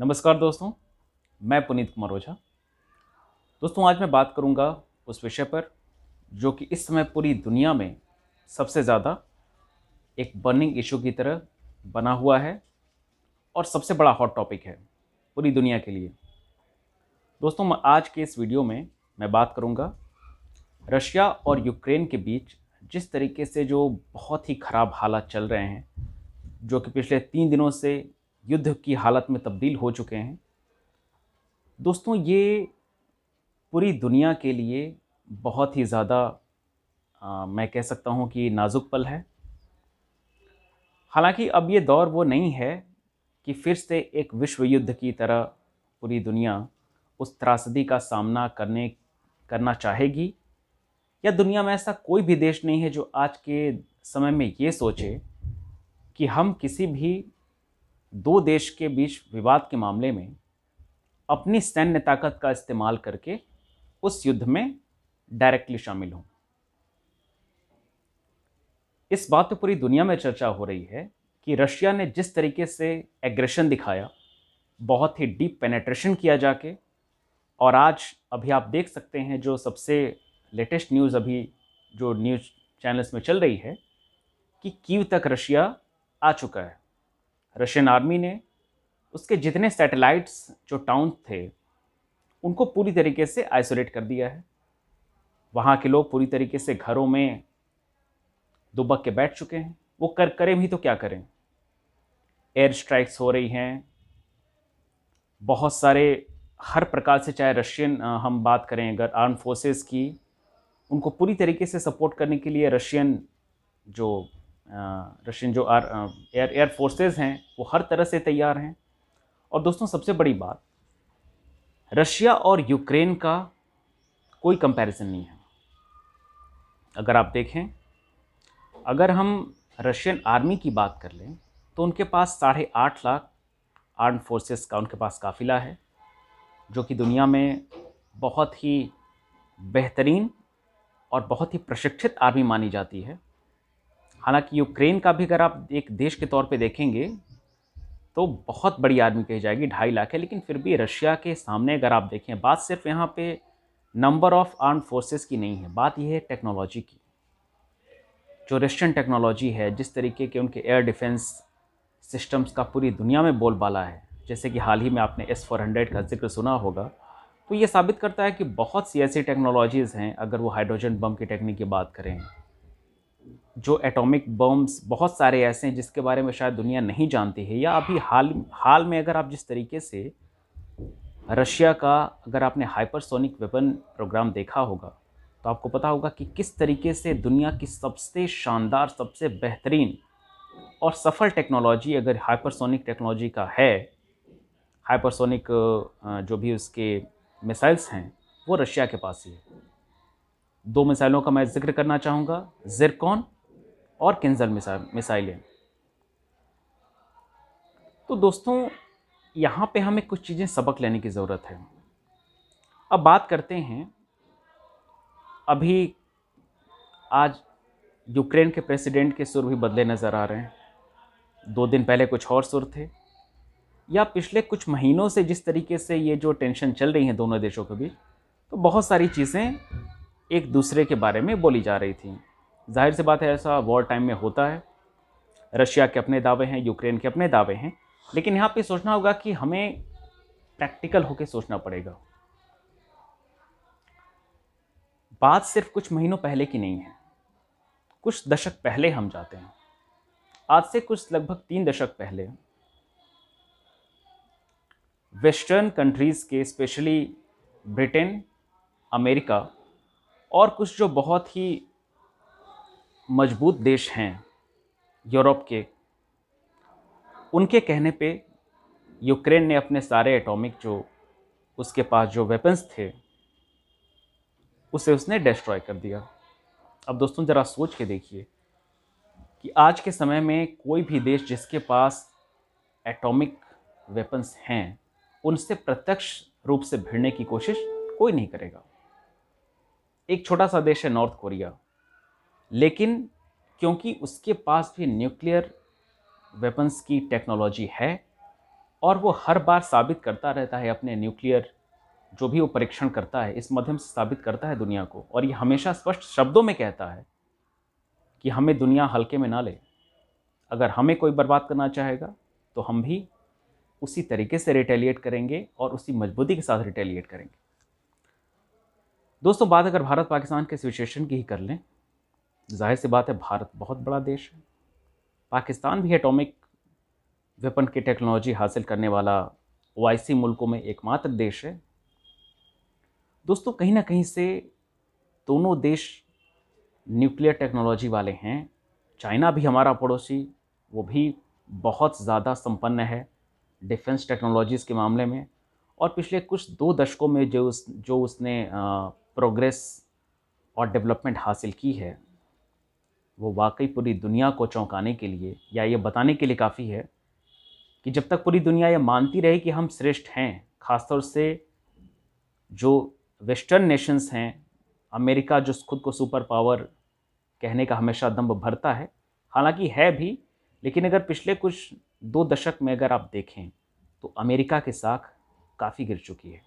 नमस्कार दोस्तों मैं पुनीत कुमार ओझा दोस्तों आज मैं बात करूंगा उस विषय पर जो कि इस समय पूरी दुनिया में सबसे ज़्यादा एक बर्निंग इशू की तरह बना हुआ है और सबसे बड़ा हॉट टॉपिक है पूरी दुनिया के लिए दोस्तों मैं आज के इस वीडियो में मैं बात करूंगा रशिया और यूक्रेन के बीच जिस तरीके से जो बहुत ही ख़राब हालात चल रहे हैं जो कि पिछले तीन दिनों से युद्ध की हालत में तब्दील हो चुके हैं दोस्तों ये पूरी दुनिया के लिए बहुत ही ज़्यादा मैं कह सकता हूँ कि नाजुक पल है हालांकि अब ये दौर वो नहीं है कि फिर से एक विश्व युद्ध की तरह पूरी दुनिया उस त्रासदी का सामना करने करना चाहेगी या दुनिया में ऐसा कोई भी देश नहीं है जो आज के समय में ये सोचे कि हम किसी भी दो देश के बीच विवाद के मामले में अपनी सैन्य ताकत का इस्तेमाल करके उस युद्ध में डायरेक्टली शामिल हों इस बात पर पूरी दुनिया में चर्चा हो रही है कि रशिया ने जिस तरीके से एग्रेशन दिखाया बहुत ही डीप पेनेट्रेशन किया जाके और आज अभी आप देख सकते हैं जो सबसे लेटेस्ट न्यूज़ अभी जो न्यूज़ चैनल्स में चल रही है कि कीव तक रशिया आ चुका है रशियन आर्मी ने उसके जितने सैटेलाइट्स जो टाउन थे उनको पूरी तरीके से आइसोलेट कर दिया है वहाँ के लोग पूरी तरीके से घरों में दुबक के बैठ चुके हैं वो कर करें भी तो क्या करें एयर स्ट्राइक्स हो रही हैं बहुत सारे हर प्रकार से चाहे रशियन हम बात करें अगर आर्म फोर्सेस की उनको पूरी तरीके से सपोर्ट करने के लिए रशियन जो रशियन जो आर एयर एयर फोर्सेस हैं वो हर तरह से तैयार हैं और दोस्तों सबसे बड़ी बात रशिया और यूक्रेन का कोई कंपैरिजन नहीं है अगर आप देखें अगर हम रशियन आर्मी की बात कर लें तो उनके पास साढ़े आठ लाख आर्म फोर्सेस का उनके पास काफिला है जो कि दुनिया में बहुत ही बेहतरीन और बहुत ही प्रशिक्षित आर्मी मानी जाती है हालांकि यूक्रेन का भी अगर आप एक देश के तौर पे देखेंगे तो बहुत बड़ी आर्मी कही जाएगी ढाई लाख है लेकिन फिर भी रशिया के सामने अगर आप देखें बात सिर्फ यहाँ पे नंबर ऑफ आर्म फोर्सेस की नहीं है बात यह है टेक्नोलॉजी की जो रशियन टेक्नोलॉजी है जिस तरीके के उनके एयर डिफेंस सिस्टम्स का पूरी दुनिया में बोलबाला है जैसे कि हाल ही में आपने एस फोर हंड्रेड का जिक्र सुना होगा तो ये साबित करता है कि बहुत सी ऐसी टेक्नोलॉजीज़ हैं अगर वो हाइड्रोजन बम की टेक्निक की बात करें जो एटॉमिक बम्स बहुत सारे ऐसे हैं जिसके बारे में शायद दुनिया नहीं जानती है या अभी हाल हाल में अगर आप जिस तरीके से रशिया का अगर आपने हाइपरसोनिक वेपन प्रोग्राम देखा होगा तो आपको पता होगा कि किस तरीके से दुनिया की सबसे शानदार सबसे बेहतरीन और सफल टेक्नोलॉजी अगर हाइपरसोनिक टेक्नोलॉजी का है हाइपरसोनिक जो भी उसके मिसाइल्स हैं वो रशिया के पास ही है दो मिसाइलों का मैं जिक्र करना चाहूँगा जिरकॉन और किन्जल मिसाइलें तो दोस्तों यहाँ पे हमें कुछ चीज़ें सबक लेने की ज़रूरत है अब बात करते हैं अभी आज यूक्रेन के प्रेसिडेंट के सुर भी बदले नज़र आ रहे हैं दो दिन पहले कुछ और सुर थे या पिछले कुछ महीनों से जिस तरीके से ये जो टेंशन चल रही है दोनों देशों के बीच तो बहुत सारी चीज़ें एक दूसरे के बारे में बोली जा रही थी जाहिर सी बात है ऐसा वॉर टाइम में होता है रशिया के अपने दावे हैं यूक्रेन के अपने दावे हैं लेकिन यहाँ पे सोचना होगा कि हमें प्रैक्टिकल होकर सोचना पड़ेगा बात सिर्फ कुछ महीनों पहले की नहीं है कुछ दशक पहले हम जाते हैं आज से कुछ लगभग तीन दशक पहले वेस्टर्न कंट्रीज़ के स्पेशली ब्रिटेन अमेरिका और कुछ जो बहुत ही मजबूत देश हैं यूरोप के उनके कहने पे यूक्रेन ने अपने सारे एटॉमिक जो उसके पास जो वेपन्स थे उसे उसने डिस्ट्रॉय कर दिया अब दोस्तों ज़रा सोच के देखिए कि आज के समय में कोई भी देश जिसके पास एटॉमिक वेपन्स हैं उनसे प्रत्यक्ष रूप से भिड़ने की कोशिश कोई नहीं करेगा एक छोटा सा देश है नॉर्थ कोरिया लेकिन क्योंकि उसके पास भी न्यूक्लियर वेपन्स की टेक्नोलॉजी है और वो हर बार साबित करता रहता है अपने न्यूक्लियर जो भी वो परीक्षण करता है इस माध्यम से साबित करता है दुनिया को और ये हमेशा स्पष्ट शब्दों में कहता है कि हमें दुनिया हल्के में ना ले अगर हमें कोई बर्बाद करना चाहेगा तो हम भी उसी तरीके से रिटेलिएट करेंगे और उसी मजबूती के साथ रिटेलिएट करेंगे दोस्तों बात अगर भारत पाकिस्तान के सिचुएशन की ही कर लें जाहिर सी बात है भारत बहुत बड़ा देश है पाकिस्तान भी एटॉमिक वेपन की टेक्नोलॉजी हासिल करने वाला ओ मुल्कों में एकमात्र देश है दोस्तों कहीं ना कहीं से दोनों देश न्यूक्लियर टेक्नोलॉजी वाले हैं चाइना भी हमारा पड़ोसी वो भी बहुत ज़्यादा संपन्न है डिफेंस टेक्नोलॉजीज़ के मामले में और पिछले कुछ दो दशकों में जो उस जो उसने प्रोग्रेस और डेवलपमेंट हासिल की है वो वाकई पूरी दुनिया को चौंकाने के लिए या ये बताने के लिए काफ़ी है कि जब तक पूरी दुनिया ये मानती रहे कि हम श्रेष्ठ हैं ख़ासतौर से जो वेस्टर्न नेशंस हैं अमेरिका जो खुद को सुपर पावर कहने का हमेशा दम्ब भरता है हालांकि है भी लेकिन अगर पिछले कुछ दो दशक में अगर आप देखें तो अमेरिका के साख काफ़ी गिर चुकी है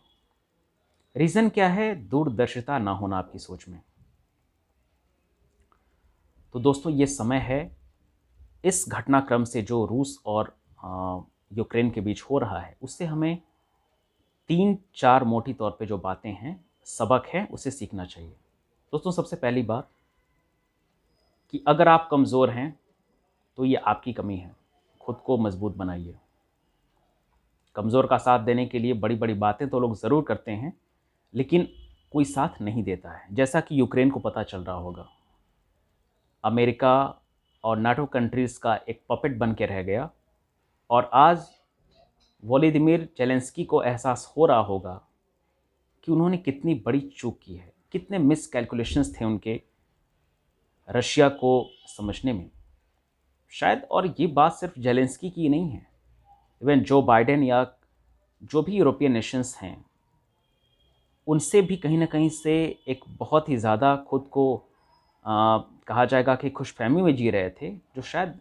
रीज़न क्या है दूरदर्शिता ना होना आपकी सोच में तो दोस्तों ये समय है इस घटनाक्रम से जो रूस और यूक्रेन के बीच हो रहा है उससे हमें तीन चार मोटी तौर पे जो बातें हैं सबक हैं उसे सीखना चाहिए दोस्तों सबसे पहली बात कि अगर आप कमज़ोर हैं तो ये आपकी कमी है खुद को मजबूत बनाइए कमज़ोर का साथ देने के लिए बड़ी बड़ी बातें तो लोग ज़रूर करते हैं लेकिन कोई साथ नहीं देता है जैसा कि यूक्रेन को पता चल रहा होगा अमेरिका और नाटो कंट्रीज़ का एक पपेट बन के रह गया और आज वोलेदिमिर जेलेंस्की को एहसास हो रहा होगा कि उन्होंने कितनी बड़ी चूक की है कितने मिस कैलकुलेशंस थे उनके रशिया को समझने में शायद और ये बात सिर्फ जेलेंसकी की नहीं है इवन जो बाइडेन या जो भी यूरोपियन नेशंस हैं उनसे भी कहीं ना कहीं से एक बहुत ही ज़्यादा खुद को आ, कहा जाएगा कि खुश फहमी में जी रहे थे जो शायद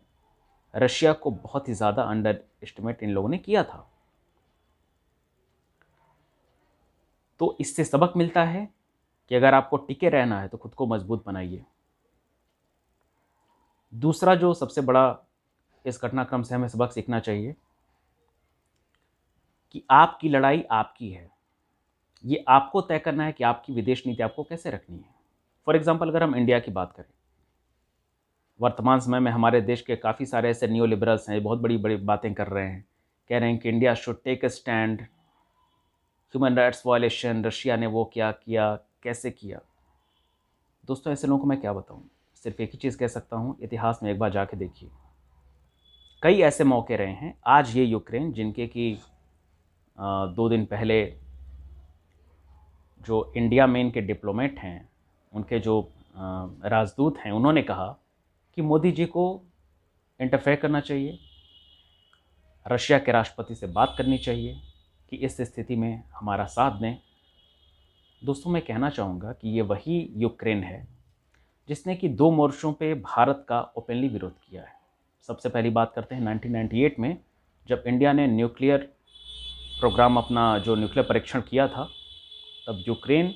रशिया को बहुत ही ज़्यादा अंडर एस्टिमेट इन लोगों ने किया था तो इससे सबक मिलता है कि अगर आपको टिके रहना है तो खुद को मजबूत बनाइए दूसरा जो सबसे बड़ा इस घटनाक्रम से हमें सबक सीखना चाहिए कि आपकी लड़ाई आपकी है ये आपको तय करना है कि आपकी विदेश नीति आपको कैसे रखनी है फॉर एग्ज़ाम्पल अगर हम इंडिया की बात करें वर्तमान समय में हमारे देश के काफ़ी सारे ऐसे न्यू लिबरल्स हैं बहुत बड़ी बड़ी बातें कर रहे हैं कह रहे हैं कि India should take a stand human rights violation Russia ने वो क्या किया कैसे किया दोस्तों ऐसे लोगों को मैं क्या बताऊँ सिर्फ एक ही चीज़ कह सकता हूँ इतिहास में एक बार जाके देखिए कई ऐसे मौके रहे हैं आज ये यूक्रेन जिनके कि दो दिन पहले जो इंडिया में इनके डिप्लोमेट हैं उनके जो राजदूत हैं उन्होंने कहा कि मोदी जी को इंटरफेयर करना चाहिए रशिया के राष्ट्रपति से बात करनी चाहिए कि इस स्थिति में हमारा साथ दें दोस्तों मैं कहना चाहूँगा कि ये वही यूक्रेन है जिसने कि दो मोर्चों पे भारत का ओपनली विरोध किया है सबसे पहली बात करते हैं 1998 में जब इंडिया ने न्यूक्लियर प्रोग्राम अपना जो न्यूक्लियर परीक्षण किया था तब यूक्रेन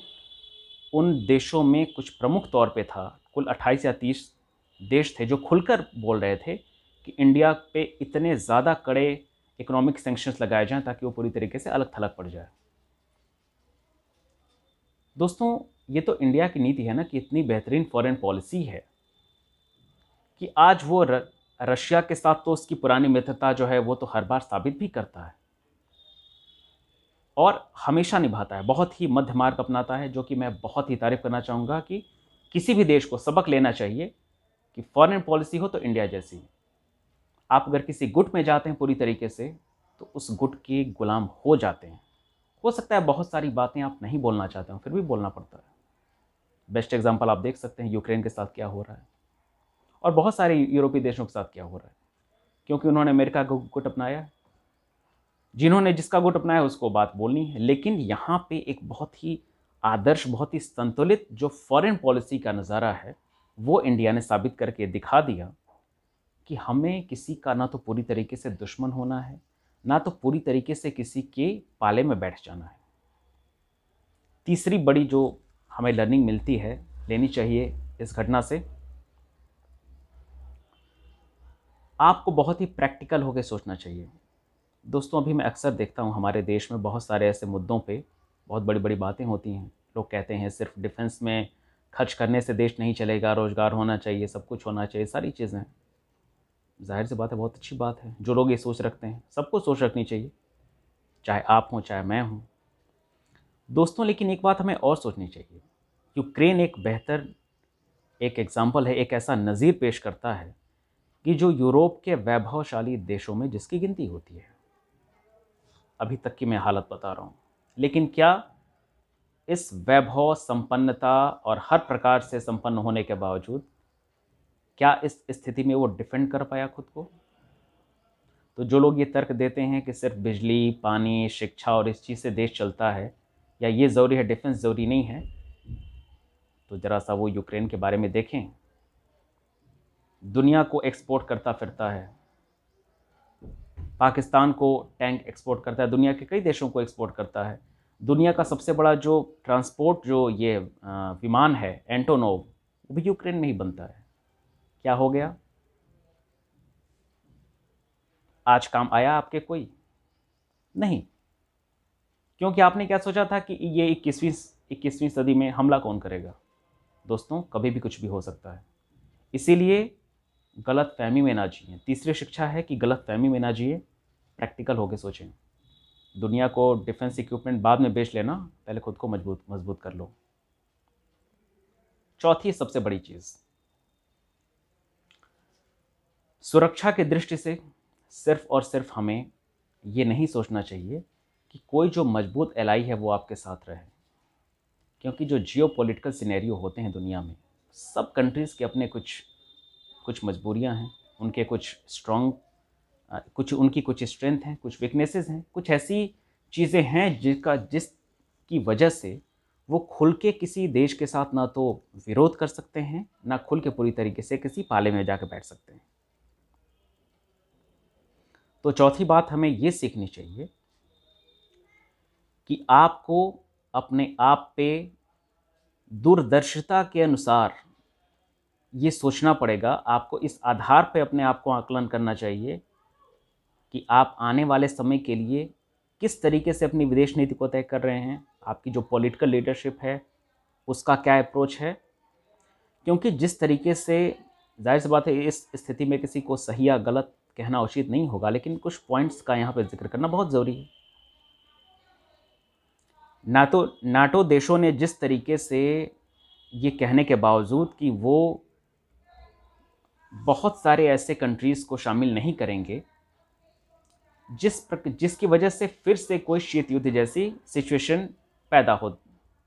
उन देशों में कुछ प्रमुख तौर पे था कुल 28 या 30 देश थे जो खुलकर बोल रहे थे कि इंडिया पे इतने ज़्यादा कड़े इकोनॉमिक सेंक्शंस लगाए जाएं ताकि वो पूरी तरीके से अलग थलग पड़ जाए दोस्तों ये तो इंडिया की नीति है ना कि इतनी बेहतरीन फॉरेन पॉलिसी है कि आज वो रशिया के साथ तो उसकी पुरानी मित्रता जो है वो तो हर बार साबित भी करता है और हमेशा निभाता है बहुत ही मध्य मार्ग अपनाता है जो कि मैं बहुत ही तारीफ करना चाहूँगा कि किसी भी देश को सबक लेना चाहिए कि फॉरेन पॉलिसी हो तो इंडिया जैसी आप अगर किसी गुट में जाते हैं पूरी तरीके से तो उस गुट के गुलाम हो जाते हैं हो सकता है बहुत सारी बातें आप नहीं बोलना चाहते हो फिर भी बोलना पड़ता है बेस्ट एग्जाम्पल आप देख सकते हैं यूक्रेन के साथ क्या हो रहा है और बहुत सारे यूरोपीय देशों के साथ क्या हो रहा है क्योंकि उन्होंने अमेरिका को गुट अपनाया जिन्होंने जिसका गुट अपनाया उसको बात बोलनी है लेकिन यहाँ पे एक बहुत ही आदर्श बहुत ही संतुलित जो फॉरेन पॉलिसी का नज़ारा है वो इंडिया ने साबित करके दिखा दिया कि हमें किसी का ना तो पूरी तरीके से दुश्मन होना है ना तो पूरी तरीके से किसी के पाले में बैठ जाना है तीसरी बड़ी जो हमें लर्निंग मिलती है लेनी चाहिए इस घटना से आपको बहुत ही प्रैक्टिकल होकर सोचना चाहिए दोस्तों अभी मैं अक्सर देखता हूँ हमारे देश में बहुत सारे ऐसे मुद्दों पर बहुत बड़ी बड़ी बातें होती हैं लोग कहते हैं सिर्फ डिफेंस में खर्च करने से देश नहीं चलेगा रोज़गार होना चाहिए सब कुछ होना चाहिए सारी चीज़ें जाहिर सी बात है बहुत अच्छी बात है जो लोग ये सोच रखते हैं सबको सोच रखनी चाहिए चाहे आप हों चाहे मैं हूँ दोस्तों लेकिन एक बात हमें और सोचनी चाहिए यूक्रेन एक बेहतर एक एग्ज़ाम्पल है एक ऐसा नज़ीर पेश करता है कि जो यूरोप के वैभवशाली देशों में जिसकी गिनती होती है अभी तक की मैं हालत बता रहा हूँ लेकिन क्या इस वैभव संपन्नता और हर प्रकार से संपन्न होने के बावजूद क्या इस स्थिति में वो डिफेंड कर पाया खुद को तो जो लोग ये तर्क देते हैं कि सिर्फ बिजली पानी शिक्षा और इस चीज़ से देश चलता है या ये ज़रूरी है डिफेंस ज़रूरी नहीं है तो ज़रा सा वो यूक्रेन के बारे में देखें दुनिया को एक्सपोर्ट करता फिरता है पाकिस्तान को टैंक एक्सपोर्ट करता है दुनिया के कई देशों को एक्सपोर्ट करता है दुनिया का सबसे बड़ा जो ट्रांसपोर्ट जो ये विमान है एंटोनोव वो भी यूक्रेन में ही बनता है क्या हो गया आज काम आया आपके कोई नहीं क्योंकि आपने क्या सोचा था कि ये इक्कीसवीं इक्कीसवीं सदी में हमला कौन करेगा दोस्तों कभी भी कुछ भी हो सकता है इसीलिए गलत फहमी में ना जिए तीसरी शिक्षा है कि गलत फहमी में ना जिए प्रैक्टिकल होकर सोचें दुनिया को डिफेंस इक्विपमेंट बाद में बेच लेना पहले खुद को मजबूत मजबूत कर लो चौथी सबसे बड़ी चीज़ सुरक्षा की दृष्टि से सिर्फ और सिर्फ हमें ये नहीं सोचना चाहिए कि कोई जो मजबूत एल है वो आपके साथ रहे क्योंकि जो जियो पोलिटिकल सिनेरियो होते हैं दुनिया में सब कंट्रीज़ के अपने कुछ कुछ मजबूरियाँ हैं उनके कुछ स्ट्रॉन्ग कुछ उनकी कुछ स्ट्रेंथ हैं कुछ वीकनेसेस हैं कुछ ऐसी चीज़ें हैं जिसका जिस की वजह से वो खुल के किसी देश के साथ ना तो विरोध कर सकते हैं ना खुल के पूरी तरीके से किसी पाले में जाकर बैठ सकते हैं तो चौथी बात हमें ये सीखनी चाहिए कि आपको अपने आप पे दूरदर्शिता के अनुसार ये सोचना पड़ेगा आपको इस आधार पर अपने आप को आकलन करना चाहिए कि आप आने वाले समय के लिए किस तरीके से अपनी विदेश नीति को तय कर रहे हैं आपकी जो पॉलिटिकल लीडरशिप है उसका क्या अप्रोच है क्योंकि जिस तरीके से जाहिर सी बात है इस स्थिति में किसी को सही या गलत कहना उचित नहीं होगा लेकिन कुछ पॉइंट्स का यहाँ पर जिक्र करना बहुत ज़रूरी है नाटो तो, नाटो तो देशों ने जिस तरीके से ये कहने के बावजूद कि वो बहुत सारे ऐसे कंट्रीज़ को शामिल नहीं करेंगे जिस प्रक जिसकी वजह से फिर से कोई शीत युद्ध जैसी सिचुएशन पैदा हो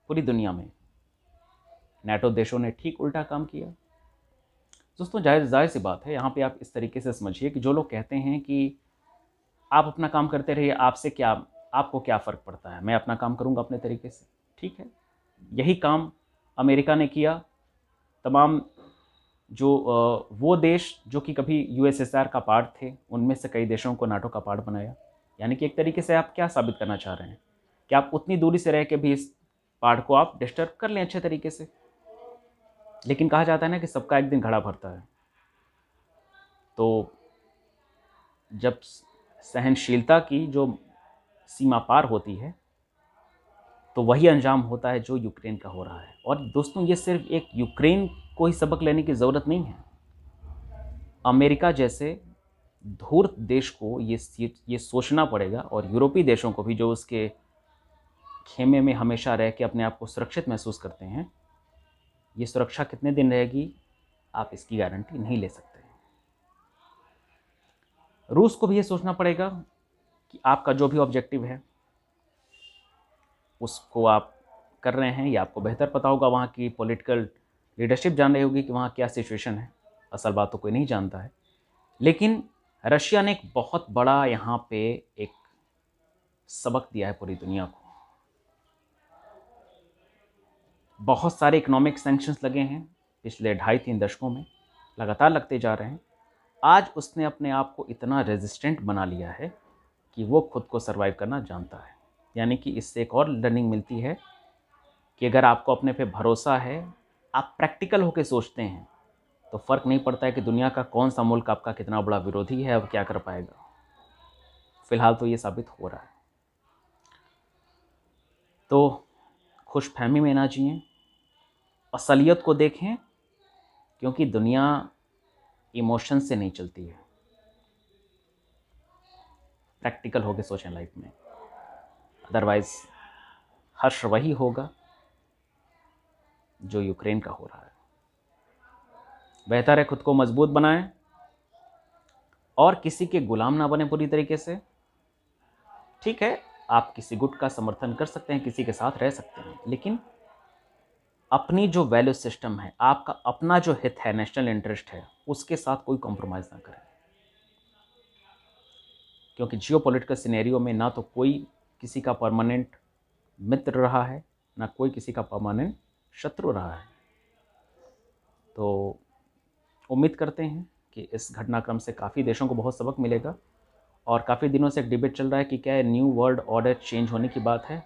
पूरी दुनिया में नेटो देशों ने ठीक उल्टा काम किया दोस्तों जाहिर जाहिर सी बात है यहाँ पे आप इस तरीके से समझिए कि जो लोग कहते हैं कि आप अपना काम करते रहिए आपसे क्या आपको क्या फ़र्क पड़ता है मैं अपना काम करूँगा अपने तरीके से ठीक है यही काम अमेरिका ने किया तमाम जो वो देश जो कि कभी यूएसएसआर का पार्ट थे उनमें से कई देशों को नाटो का पार्ट बनाया यानी कि एक तरीके से आप क्या साबित करना चाह रहे हैं कि आप उतनी दूरी से रह के भी इस पार्ट को आप डिस्टर्ब कर लें अच्छे तरीके से लेकिन कहा जाता है ना कि सबका एक दिन घड़ा भरता है तो जब सहनशीलता की जो सीमा पार होती है तो वही अंजाम होता है जो यूक्रेन का हो रहा है और दोस्तों ये सिर्फ एक यूक्रेन कोई सबक लेने की ज़रूरत नहीं है अमेरिका जैसे धूर्त देश को ये ये सोचना पड़ेगा और यूरोपीय देशों को भी जो उसके खेमे में हमेशा रह के अपने आप को सुरक्षित महसूस करते हैं ये सुरक्षा कितने दिन रहेगी आप इसकी गारंटी नहीं ले सकते रूस को भी ये सोचना पड़ेगा कि आपका जो भी ऑब्जेक्टिव है उसको आप कर रहे हैं या आपको बेहतर पता होगा वहाँ की पॉलिटिकल लीडरशिप जान रही होगी कि वहाँ क्या सिचुएशन है असल बात तो कोई नहीं जानता है लेकिन रशिया ने एक बहुत बड़ा यहाँ पे एक सबक दिया है पूरी दुनिया को बहुत सारे इकोनॉमिक सेंक्शंस लगे हैं पिछले ढाई तीन दशकों में लगातार लगते जा रहे हैं आज उसने अपने आप को इतना रेजिस्टेंट बना लिया है कि वो खुद को सर्वाइव करना जानता है यानी कि इससे एक और लर्निंग मिलती है कि अगर आपको अपने पे भरोसा है आप प्रैक्टिकल होकर सोचते हैं तो फ़र्क नहीं पड़ता है कि दुनिया का कौन सा मुल्क आपका कितना बड़ा विरोधी है अब क्या कर पाएगा फ़िलहाल तो ये साबित हो रहा है तो खुश फहमी में ना जिए असलियत को देखें क्योंकि दुनिया इमोशन से नहीं चलती है प्रैक्टिकल होकर सोचें लाइफ में अदरवाइज़ हर्ष वही होगा जो यूक्रेन का हो रहा है बेहतर है खुद को मजबूत बनाएं और किसी के गुलाम ना बने पूरी तरीके से ठीक है आप किसी गुट का समर्थन कर सकते हैं किसी के साथ रह सकते हैं लेकिन अपनी जो वैल्यू सिस्टम है आपका अपना जो हित है नेशनल इंटरेस्ट है उसके साथ कोई कॉम्प्रोमाइज़ ना करें क्योंकि जियो पोलिटिकल सिनेरियो में ना तो कोई किसी का परमानेंट मित्र रहा है ना कोई किसी का परमानेंट शत्रु रहा है तो उम्मीद करते हैं कि इस घटनाक्रम से काफ़ी देशों को बहुत सबक मिलेगा और काफ़ी दिनों से एक डिबेट चल रहा है कि क्या न्यू वर्ल्ड ऑर्डर चेंज होने की बात है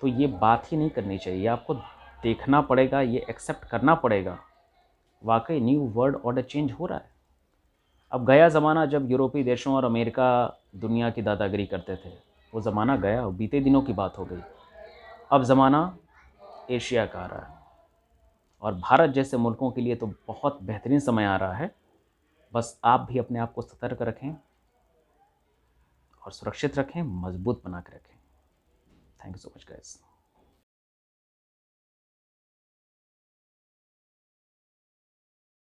तो ये बात ही नहीं करनी चाहिए आपको देखना पड़ेगा ये एक्सेप्ट करना पड़ेगा वाकई न्यू वर्ल्ड ऑर्डर चेंज हो रहा है अब गया ज़माना जब यूरोपीय देशों और अमेरिका दुनिया की दादागिरी करते थे वो ज़माना गया बीते दिनों की बात हो गई अब ज़माना एशिया का आ रहा है और भारत जैसे मुल्कों के लिए तो बहुत बेहतरीन समय आ रहा है बस आप भी अपने आप को सतर्क रखें और सुरक्षित रखें मजबूत बना के रखें thank you so much guys